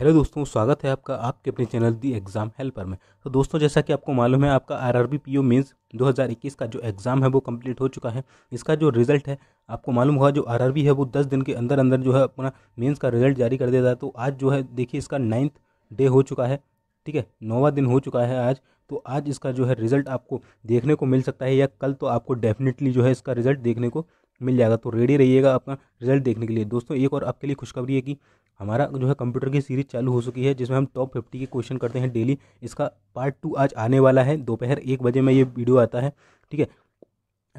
hello दोस्तों स्वागत है आपका आपके अपने चैनल दी एग्ज़ाम हेल्पर में तो दोस्तों जैसा कि आपको मालूम है आपका आरआरबी पीओ मेंस 2021 का जो एग्ज़ाम है वो कंप्लीट हो चुका है इसका जो रिज़ल्ट है आपको मालूम होगा जो आरआरबी है वो 10 दिन के अंदर अंदर जो है अपना मेंस का रिज़ल्ट जारी कर देता है तो आज जो है देखिए इसका नाइन्थ डे हो चुका है ठीक है नौवा दिन हो चुका है आज तो आज इसका जो है रिज़ल्ट आपको देखने को मिल सकता है या कल तो आपको डेफिनेटली जो है इसका रिज़ल्ट देखने को मिल जाएगा तो रेडी रहिएगा अपना रिजल्ट देखने के लिए दोस्तों एक और आपके लिए खुशखबरी है कि हमारा जो है कंप्यूटर की सीरीज चालू हो चुकी है जिसमें हम टॉप फिफ्टी के क्वेश्चन करते हैं डेली इसका पार्ट टू आज आने वाला है दोपहर एक बजे में ये वीडियो आता है ठीक है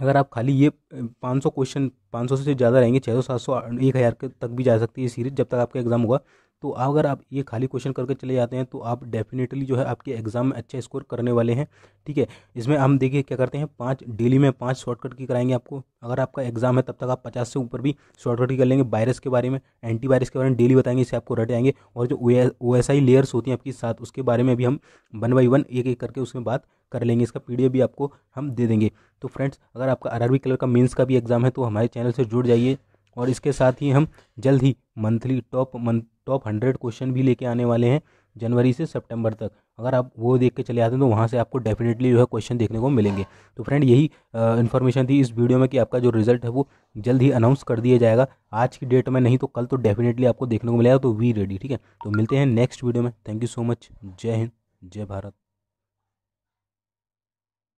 अगर आप खाली ये 500 क्वेश्चन 500 से ज़्यादा रहेंगे 600 700 1000 तक भी जा सकती है सीरीज जब तक आपका एग्ज़ाम होगा तो अगर आप ये खाली क्वेश्चन करके चले जाते हैं तो आप डेफिनेटली जो है आपके एग्जाम में अच्छा स्कोर करने वाले हैं ठीक है इसमें हम देखिए क्या करते हैं पाँच डेली में पाँच शॉर्टकट की कराएंगे आपको अगर आपका एग्जाम है तब तक आप पचास से ऊपर भी शॉर्टकट की कर लेंगे वायरस के बारे में एंटी वायरस के बारे में डेली बताएंगे इसे आपको रट जाएंगे और जो ओ एस आई लेयर्स होती हैं आपके साथ उसके बारे में भी हम वन बाई वन एक एक करके उसमें बात कर लेंगे इसका एफ भी आपको हम दे देंगे तो फ्रेंड्स अगर आपका आरआरबी कलर का मीन्स का भी एग्ज़ाम है तो हमारे चैनल से जुड़ जाइए और इसके साथ ही हम जल्द ही monthly top month top hundred question भी लेके आने वाले हैं जनवरी से सितंबर तक अगर आप वो देख के चले आते हैं तो वहाँ से आपको डेफिनेटली जो है क्वेश्चन देखने को मिलेंगे तो फ्रेंड यही इन्फॉर्मेशन थी इस वीडियो में कि आपका जो रिजल्ट है वो जल्द ही अनाउंस कर दिया जाएगा आज की डेट में नहीं तो कल तो डेफिनेटली आपको देखने को मिलेगा तो वी रेडी ठीक है तो मिलते हैं नेक्स्ट वीडियो में थैंक यू सो मच जय हिंद जय भारत